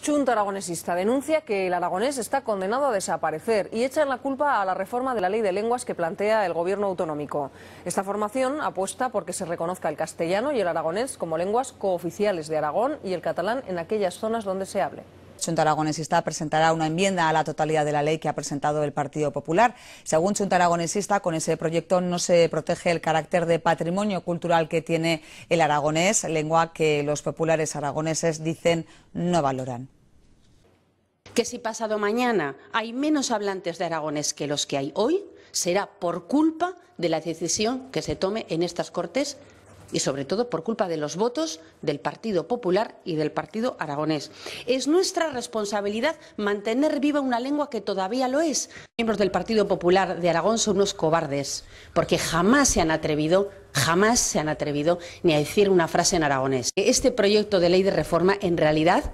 Chunta Aragonesista denuncia que el aragonés está condenado a desaparecer y echa en la culpa a la reforma de la ley de lenguas que plantea el gobierno autonómico. Esta formación apuesta porque se reconozca el castellano y el aragonés como lenguas cooficiales de Aragón y el catalán en aquellas zonas donde se hable. Chunta Aragonesista presentará una enmienda a la totalidad de la ley que ha presentado el Partido Popular. Según Chunta Aragonesista, con ese proyecto no se protege el carácter de patrimonio cultural que tiene el aragonés, lengua que los populares aragoneses dicen no valoran que si pasado mañana hay menos hablantes de aragonés que los que hay hoy, será por culpa de la decisión que se tome en estas Cortes y sobre todo por culpa de los votos del Partido Popular y del Partido Aragonés. Es nuestra responsabilidad mantener viva una lengua que todavía lo es. Los miembros del Partido Popular de Aragón son unos cobardes porque jamás se han atrevido jamás se han atrevido ni a decir una frase en aragonés. Este proyecto de ley de reforma en realidad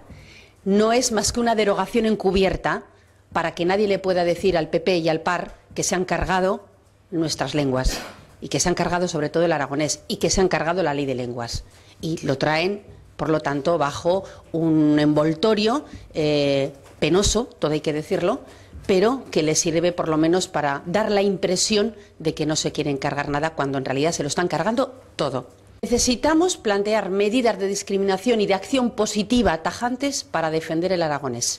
no es más que una derogación encubierta para que nadie le pueda decir al PP y al PAR que se han cargado nuestras lenguas y que se han cargado sobre todo el aragonés y que se han cargado la ley de lenguas. Y lo traen, por lo tanto, bajo un envoltorio eh, penoso, todo hay que decirlo, pero que les sirve por lo menos para dar la impresión de que no se quieren cargar nada cuando en realidad se lo están cargando todo. Necesitamos plantear medidas de discriminación y de acción positiva tajantes para defender el aragonés.